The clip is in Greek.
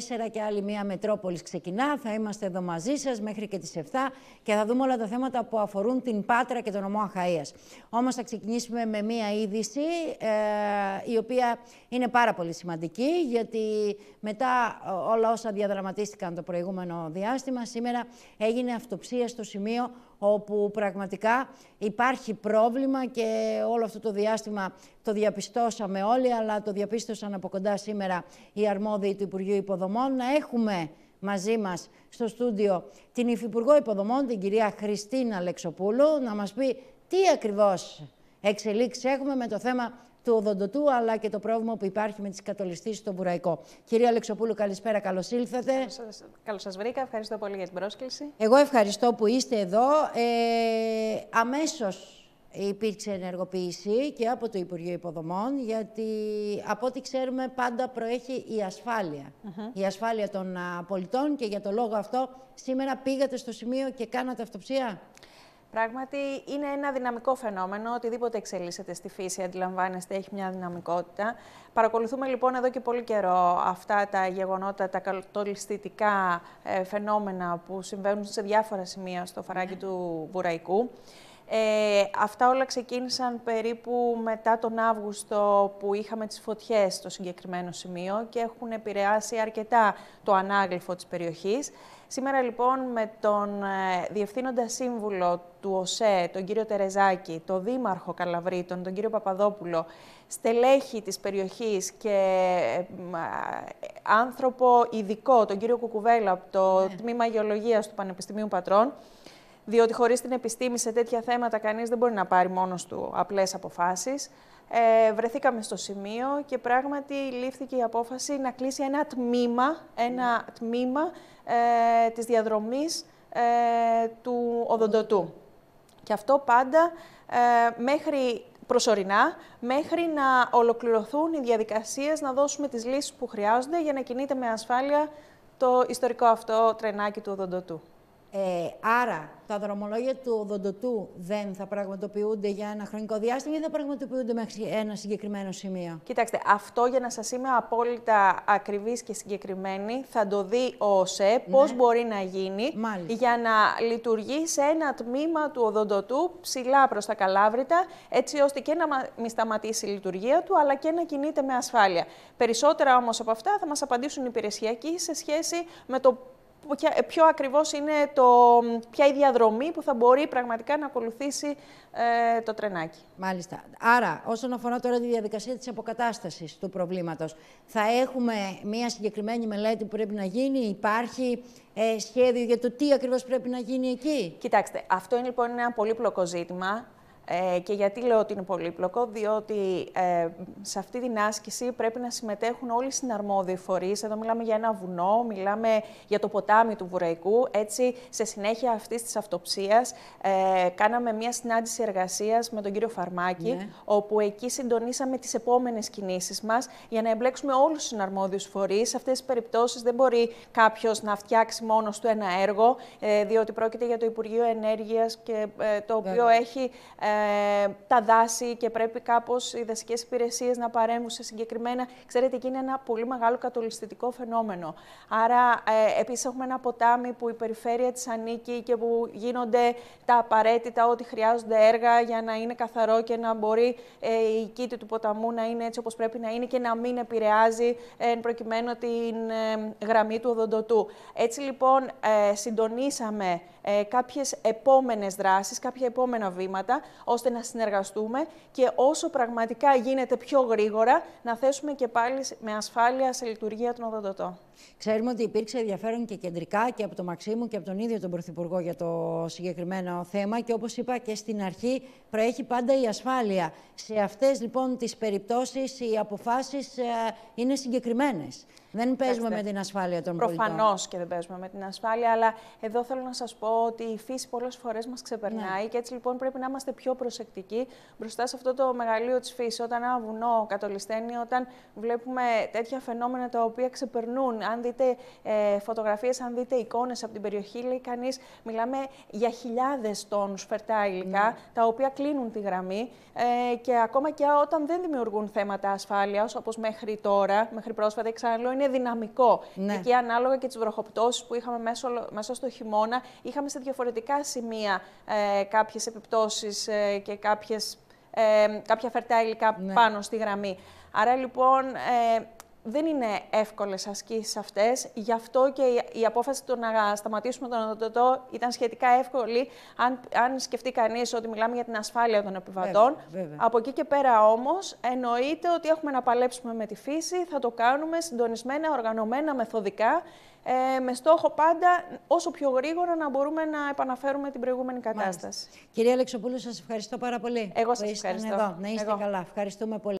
4 και άλλη μία Μετρόπολης ξεκινά. Θα είμαστε εδώ μαζί σας μέχρι και τις 7 και θα δούμε όλα τα θέματα που αφορούν την Πάτρα και τον νομό Αχαία. Όμως θα ξεκινήσουμε με μία είδηση, ε, η οποία είναι πάρα πολύ σημαντική, γιατί μετά όλα όσα διαδραματίστηκαν το προηγούμενο διάστημα, σήμερα έγινε αυτοψία στο σημείο όπου πραγματικά υπάρχει πρόβλημα και όλο αυτό το διάστημα το διαπιστώσαμε όλοι, αλλά το διαπίστωσαν από κοντά σήμερα οι αρμόδιοι του Υπουργείου Υποδομών, να έχουμε μαζί μας στο στούντιο την Υφυπουργό Υποδομών, την κυρία Χριστίνα Λεξοπούλου, να μας πει τι ακριβώς εξελίξεις έχουμε με το θέμα του Οδοντοτού, αλλά και το πρόβλημα που υπάρχει με τις κατολιστήσεις στον Βουραϊκό. Κυρία Αλεξοπούλου, καλησπέρα, καλώς ήλθατε. Καλώς σας βρήκα, ευχαριστώ πολύ για την πρόσκληση. Εγώ ευχαριστώ που είστε εδώ. Ε, Αμέσως υπήρξε ενεργοποίηση και από το Υπουργείο Υποδομών, γιατί από ό,τι ξέρουμε πάντα προέχει η ασφάλεια. Η ασφάλεια των πολιτών και για το λόγο αυτό σήμερα πήγατε στο σημείο και κάνατε αυτοψία. Πράγματι, είναι ένα δυναμικό φαινόμενο. Οτιδήποτε εξελίσσεται στη φύση, αντιλαμβάνεστε, έχει μια δυναμικότητα. Παρακολουθούμε λοιπόν εδώ και πολύ καιρό αυτά τα γεγονότα, τα καλτολιστικά ε, φαινόμενα που συμβαίνουν σε διάφορα σημεία στο φαράγγι ναι. του Βουραϊκού. Ε, αυτά όλα ξεκίνησαν περίπου μετά τον Αύγουστο που είχαμε τις φωτιές στο συγκεκριμένο σημείο και έχουν επηρεάσει αρκετά το ανάγλυφο της περιοχής. Σήμερα λοιπόν με τον ε, Διευθύνοντα Σύμβουλο του ΟΣΕ, τον κύριο Τερεζάκη, τον Δήμαρχο Καλαβρίτων, τον κύριο Παπαδόπουλο, στελέχη της περιοχής και ε, ε, άνθρωπο ειδικό, τον κύριο Κουκουβέλα από το ναι. Τμήμα Γεωλογίας του Πανεπιστημίου Πατρών, διότι χωρίς την επιστήμη σε τέτοια θέματα κανείς δεν μπορεί να πάρει μόνος του απλές αποφάσεις. Ε, βρεθήκαμε στο σημείο και πράγματι λήφθηκε η απόφαση να κλείσει ένα τμήμα, ένα τμήμα ε, της διαδρομής ε, του οδοντοτού. Και αυτό πάντα ε, μέχρι προσωρινά, μέχρι να ολοκληρωθούν οι διαδικασίες, να δώσουμε τις λύσεις που χρειάζονται για να κινείται με ασφάλεια το ιστορικό αυτό τρενάκι του οδοντοτού. Ε, άρα, τα δρομολόγια του οδοντοτού δεν θα πραγματοποιούνται για ένα χρονικό διάστημα ή θα πραγματοποιούνται μέχρι ένα συγκεκριμένο σημείο. Κοιτάξτε, αυτό για να σας είμαι απόλυτα ακριβής και συγκεκριμένη, θα το δει ο ΟΣΕ ναι. μπορεί να γίνει για να λειτουργεί σε ένα τμήμα του οδοντοτού ψηλά προς τα καλάβρητα, έτσι ώστε και να μην σταματήσει η λειτουργία του, αλλά και να κινείται με ασφάλεια. Περισσότερα όμως από αυτά θα μας απαντήσουν οι υπηρεσιακοί σε σχέση με το ποιο ακριβώς είναι το, ποια η διαδρομή που θα μπορεί πραγματικά να ακολουθήσει ε, το τρενάκι. Μάλιστα. Άρα, όσον αφορά τώρα τη διαδικασία της αποκατάστασης του προβλήματος, θα έχουμε μια συγκεκριμένη μελέτη που πρέπει να γίνει, υπάρχει ε, σχέδιο για το τι ακριβώς πρέπει να γίνει εκεί. Κοιτάξτε, αυτό είναι λοιπόν ένα πολύπλοκο ζήτημα. Ε, και γιατί λέω ότι είναι πολύπλοκο, διότι ε, σε αυτή την άσκηση πρέπει να συμμετέχουν όλοι οι συναρμόδιοι φορείς. Εδώ μιλάμε για ένα βουνό, μιλάμε για το ποτάμι του Βουραϊκού. Έτσι, σε συνέχεια αυτής της αυτοψίας, ε, κάναμε μια συνάντηση εργασίας με τον κύριο Φαρμάκη, ναι. όπου εκεί συντονίσαμε τις επόμενες κινήσεις μας για να εμπλέξουμε όλους τους συναρμόδιους φορείς. Σε αυτές τις περιπτώσεις δεν μπορεί κάποιος να φτιάξει μόνος του ένα έργο, ε, διότι πρόκειται για το Υπουργείο Ενέργειας και ε, το οποίο έχει. Ε, τα δάση και πρέπει κάπως οι δασικές υπηρεσίες να παρέμβουν σε συγκεκριμένα. Ξέρετε, εκεί είναι ένα πολύ μεγάλο κατολιστικό φαινόμενο. Άρα, ε, επίσης έχουμε ένα ποτάμι που η περιφέρεια της ανήκει και που γίνονται τα απαραίτητα ό,τι χρειάζονται έργα για να είναι καθαρό και να μπορεί ε, η κήτη του ποταμού να είναι έτσι όπως πρέπει να είναι και να μην επηρεάζει εν προκειμένου την ε, γραμμή του οδοντοτού. Έτσι λοιπόν ε, συντονίσαμε ε, κάποιες επόμενες δράσεις, κάποια επόμενα βήματα, ώστε να συνεργαστούμε και όσο πραγματικά γίνεται πιο γρήγορα, να θέσουμε και πάλι με ασφάλεια σε λειτουργία τον οδοντοτό. Ξέρουμε ότι υπήρξε ενδιαφέρον και κεντρικά και από τον Μαξίμου και από τον ίδιο τον Πρωθυπουργό για το συγκεκριμένο θέμα και όπως είπα και στην αρχή προέχει πάντα η ασφάλεια. Σε αυτές λοιπόν τις περιπτώσεις οι αποφάσεις ε, είναι συγκεκριμένες. Δεν παίζουμε με την ασφάλεια των Προφανώς πολιτών. Προφανώς και δεν παίζουμε με την ασφάλεια, αλλά εδώ θέλω να σας πω ότι η φύση πολλές φορές μας ξεπερνάει ναι. και έτσι λοιπόν πρέπει να είμαστε πιο προσεκτικοί μπροστά σε αυτό το μεγαλείο της φύσης. Όταν ένα βουνό κατολισταίνει, όταν βλέπουμε τέτοια φαινόμενα τα οποία ξεπερνούν. Αν δείτε ε, φωτογραφίες, αν δείτε εικόνες από την περιοχή, λέει κανείς, μιλάμε για χιλιάδες τόνους φερτά υλικά, ναι. τα οποία κλείνουν τη γραμμή ε, και ακόμα και όταν δεν δημιουργούν θέματα ασφάλειας, όπως μέχρι τώρα, μέχρι πρόσφατα, ξαναλέω, είναι δυναμικό. Εκεί ναι. ανάλογα και τις βροχοπτώσεις που είχαμε μέσα, μέσα στο χειμώνα, είχαμε σε διαφορετικά σημεία ε, κάποιες επιπτώσεις ε, και κάποιες, ε, κάποια φερτά υλικά ναι. πάνω στη γραμμή. Άρα λοιπόν ε, δεν είναι εύκολες ασκήσεις αυτές. Γι' αυτό και η απόφαση του να σταματήσουμε τον οδοντοτό ήταν σχετικά εύκολη, αν, αν σκεφτεί κανείς ότι μιλάμε για την ασφάλεια των επιβατών. Βέβαια, Από εκεί και πέρα όμως, εννοείται ότι έχουμε να παλέψουμε με τη φύση, θα το κάνουμε συντονισμένα, οργανωμένα, μεθοδικά, ε, με στόχο πάντα όσο πιο γρήγορα να μπορούμε να επαναφέρουμε την προηγούμενη κατάσταση. Κυρία Αλεξοπούλου, σας ευχαριστώ πάρα πολύ. Εγώ σα ευχαριστώ. Εδώ. Να είστε καλά. Ευχαριστούμε πολύ.